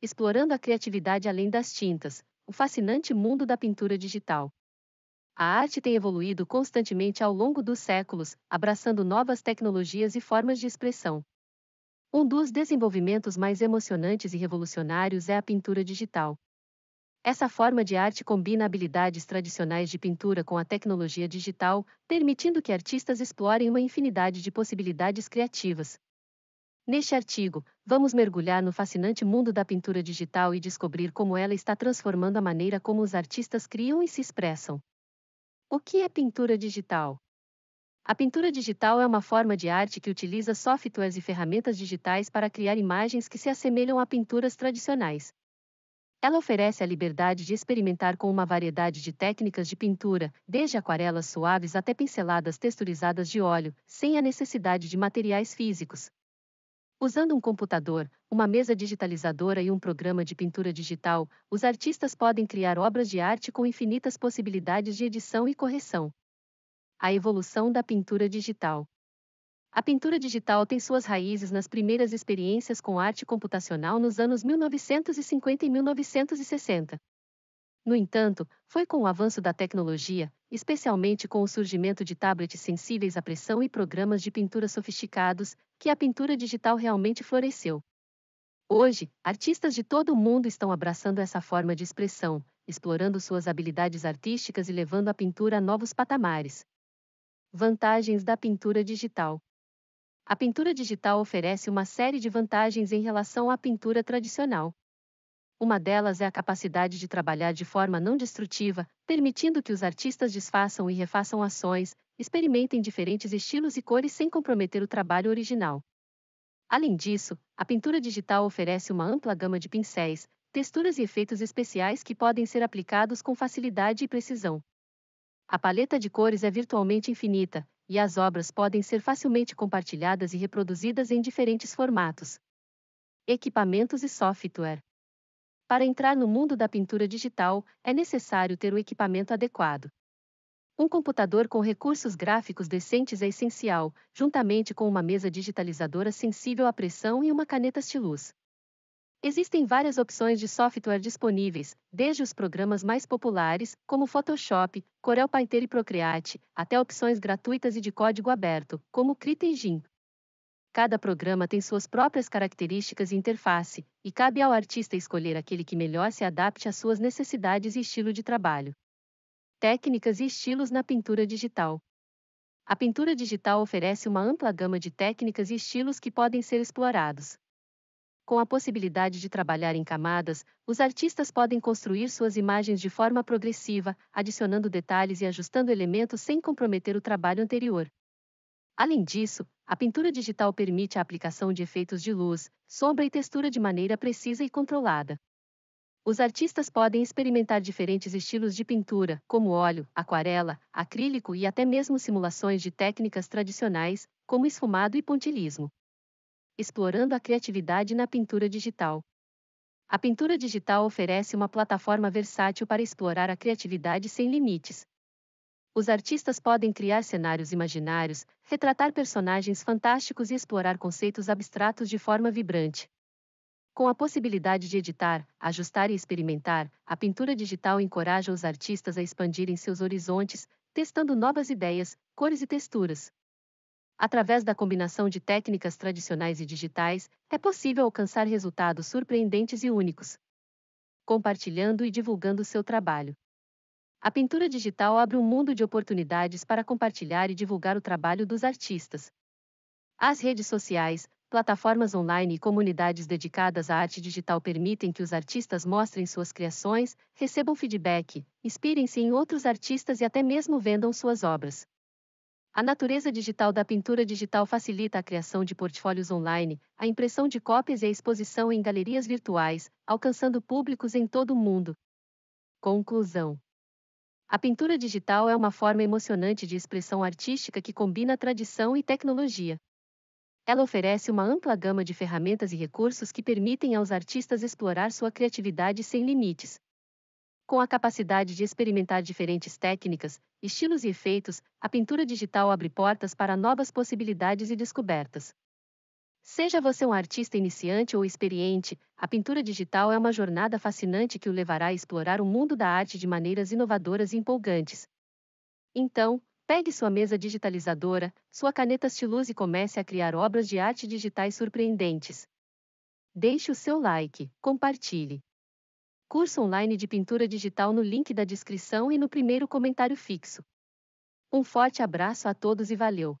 explorando a criatividade além das tintas, o fascinante mundo da pintura digital. A arte tem evoluído constantemente ao longo dos séculos, abraçando novas tecnologias e formas de expressão. Um dos desenvolvimentos mais emocionantes e revolucionários é a pintura digital. Essa forma de arte combina habilidades tradicionais de pintura com a tecnologia digital, permitindo que artistas explorem uma infinidade de possibilidades criativas, Neste artigo, vamos mergulhar no fascinante mundo da pintura digital e descobrir como ela está transformando a maneira como os artistas criam e se expressam. O que é pintura digital? A pintura digital é uma forma de arte que utiliza softwares e ferramentas digitais para criar imagens que se assemelham a pinturas tradicionais. Ela oferece a liberdade de experimentar com uma variedade de técnicas de pintura, desde aquarelas suaves até pinceladas texturizadas de óleo, sem a necessidade de materiais físicos, Usando um computador, uma mesa digitalizadora e um programa de pintura digital, os artistas podem criar obras de arte com infinitas possibilidades de edição e correção. A evolução da pintura digital. A pintura digital tem suas raízes nas primeiras experiências com arte computacional nos anos 1950 e 1960. No entanto, foi com o avanço da tecnologia, especialmente com o surgimento de tablets sensíveis à pressão e programas de pintura sofisticados, que a pintura digital realmente floresceu. Hoje, artistas de todo o mundo estão abraçando essa forma de expressão, explorando suas habilidades artísticas e levando a pintura a novos patamares. Vantagens da pintura digital: A pintura digital oferece uma série de vantagens em relação à pintura tradicional. Uma delas é a capacidade de trabalhar de forma não destrutiva, permitindo que os artistas desfaçam e refaçam ações, experimentem diferentes estilos e cores sem comprometer o trabalho original. Além disso, a pintura digital oferece uma ampla gama de pincéis, texturas e efeitos especiais que podem ser aplicados com facilidade e precisão. A paleta de cores é virtualmente infinita, e as obras podem ser facilmente compartilhadas e reproduzidas em diferentes formatos. Equipamentos e software. Para entrar no mundo da pintura digital, é necessário ter o equipamento adequado. Um computador com recursos gráficos decentes é essencial, juntamente com uma mesa digitalizadora sensível à pressão e uma caneta stylus. Existem várias opções de software disponíveis, desde os programas mais populares, como Photoshop, Corel Painter e Procreate, até opções gratuitas e de código aberto, como Krita e GIMP. Cada programa tem suas próprias características e interface, e cabe ao artista escolher aquele que melhor se adapte às suas necessidades e estilo de trabalho. Técnicas e estilos na pintura digital. A pintura digital oferece uma ampla gama de técnicas e estilos que podem ser explorados. Com a possibilidade de trabalhar em camadas, os artistas podem construir suas imagens de forma progressiva, adicionando detalhes e ajustando elementos sem comprometer o trabalho anterior. Além disso, a pintura digital permite a aplicação de efeitos de luz, sombra e textura de maneira precisa e controlada. Os artistas podem experimentar diferentes estilos de pintura, como óleo, aquarela, acrílico e até mesmo simulações de técnicas tradicionais, como esfumado e pontilhismo. Explorando a criatividade na pintura digital. A pintura digital oferece uma plataforma versátil para explorar a criatividade sem limites, os artistas podem criar cenários imaginários, retratar personagens fantásticos e explorar conceitos abstratos de forma vibrante. Com a possibilidade de editar, ajustar e experimentar, a pintura digital encoraja os artistas a expandirem seus horizontes, testando novas ideias, cores e texturas. Através da combinação de técnicas tradicionais e digitais, é possível alcançar resultados surpreendentes e únicos. Compartilhando e divulgando seu trabalho a pintura digital abre um mundo de oportunidades para compartilhar e divulgar o trabalho dos artistas. As redes sociais, plataformas online e comunidades dedicadas à arte digital permitem que os artistas mostrem suas criações, recebam feedback, inspirem-se em outros artistas e até mesmo vendam suas obras. A natureza digital da pintura digital facilita a criação de portfólios online, a impressão de cópias e a exposição em galerias virtuais, alcançando públicos em todo o mundo. Conclusão: a pintura digital é uma forma emocionante de expressão artística que combina tradição e tecnologia. Ela oferece uma ampla gama de ferramentas e recursos que permitem aos artistas explorar sua criatividade sem limites. Com a capacidade de experimentar diferentes técnicas, estilos e efeitos, a pintura digital abre portas para novas possibilidades e descobertas. Seja você um artista iniciante ou experiente, a pintura digital é uma jornada fascinante que o levará a explorar o mundo da arte de maneiras inovadoras e empolgantes. Então, pegue sua mesa digitalizadora, sua caneta Stiluz e comece a criar obras de arte digitais surpreendentes. Deixe o seu like, compartilhe. Curso online de pintura digital no link da descrição e no primeiro comentário fixo. Um forte abraço a todos e valeu!